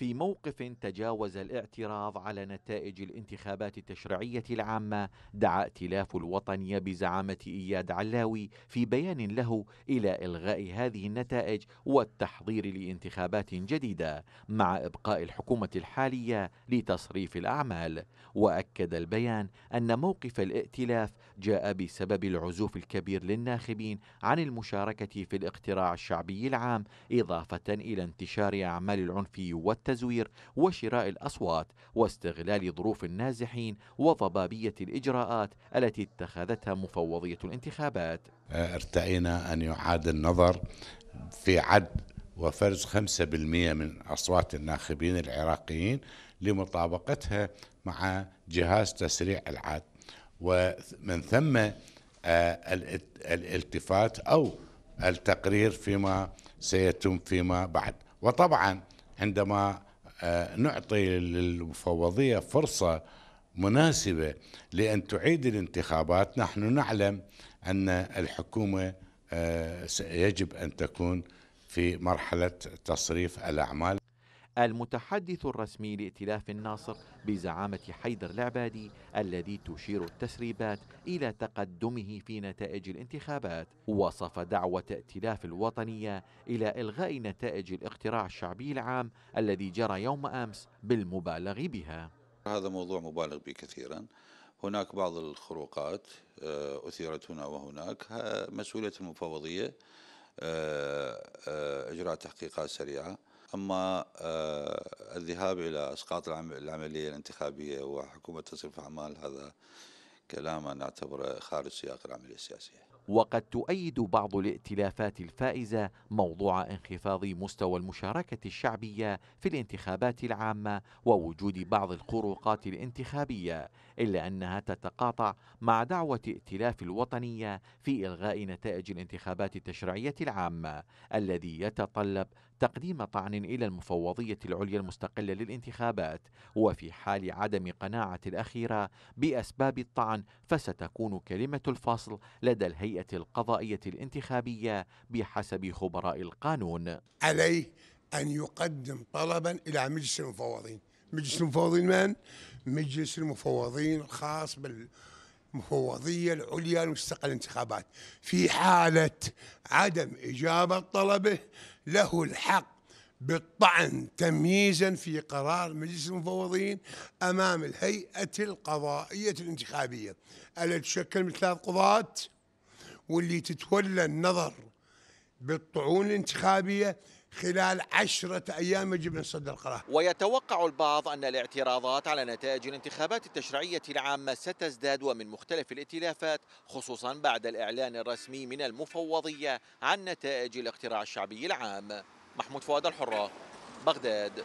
في موقف تجاوز الاعتراض على نتائج الانتخابات التشريعية العامة دعا ائتلاف الوطنية بزعامة إياد علاوي في بيان له إلى إلغاء هذه النتائج والتحضير لانتخابات جديدة مع إبقاء الحكومة الحالية لتصريف الأعمال وأكد البيان أن موقف الائتلاف جاء بسبب العزوف الكبير للناخبين عن المشاركة في الاقتراع الشعبي العام إضافة إلى انتشار أعمال العنف والتعليم التزوير وشراء الأصوات واستغلال ظروف النازحين وضبابية الإجراءات التي اتخذتها مفوضية الانتخابات ارتئينا أن يعاد النظر في عد وفرز 5% من أصوات الناخبين العراقيين لمطابقتها مع جهاز تسريع العد ومن ثم آه، الالتفات أو التقرير فيما سيتم فيما بعد وطبعا عندما آه، نعطي للمفوضيه فرصه مناسبه لان تعيد الانتخابات نحن نعلم ان الحكومه آه، يجب ان تكون في مرحله تصريف الاعمال المتحدث الرسمي لائتلاف الناصر بزعامة حيدر العبادي الذي تشير التسريبات إلى تقدمه في نتائج الانتخابات وصف دعوة ائتلاف الوطنية إلى إلغاء نتائج الاقتراع الشعبي العام الذي جرى يوم أمس بالمبالغ بها هذا موضوع مبالغ به كثيرا هناك بعض الخروقات آه، أثيرت هنا وهناك مسؤولية المفوضية آه، آه، اجراء تحقيقات سريعه أما آه، الذهاب إلى إسقاط العملية الانتخابية وحكومة تصريف أعمال هذا كلام أنا أعتبره خارج سياق العملية السياسية وقد تؤيد بعض الائتلافات الفائزة موضوع انخفاض مستوى المشاركة الشعبية في الانتخابات العامة ووجود بعض الخروقات الانتخابية إلا أنها تتقاطع مع دعوة ائتلاف الوطنية في إلغاء نتائج الانتخابات التشريعية العامة الذي يتطلب تقديم طعن إلى المفوضية العليا المستقلة للانتخابات وفي حال عدم قناعة الأخيرة بأسباب الطعن فستكون كلمة الفصل لدى الهيئة القضائية الانتخابية بحسب خبراء القانون عليه أن يقدم طلبا إلى مجلس المفوضين مجلس المفوضين من؟ مجلس المفوضين الخاص بال المفوضية العليا لمستقل الانتخابات في حالة عدم إجابة طلبه له الحق بالطعن تمييزا في قرار مجلس المفوضين امام الهيئه القضائيه الانتخابيه التي تشكل من ثلاث قضاه واللي تتولى النظر بالطعون الانتخابية خلال عشرة أيام يجب أن نصدر القرار ويتوقع البعض أن الاعتراضات على نتائج الانتخابات التشريعية العامة ستزداد ومن مختلف الائتلافات خصوصا بعد الإعلان الرسمي من المفوضية عن نتائج الاقتراع الشعبي العام محمود فؤاد الحرة بغداد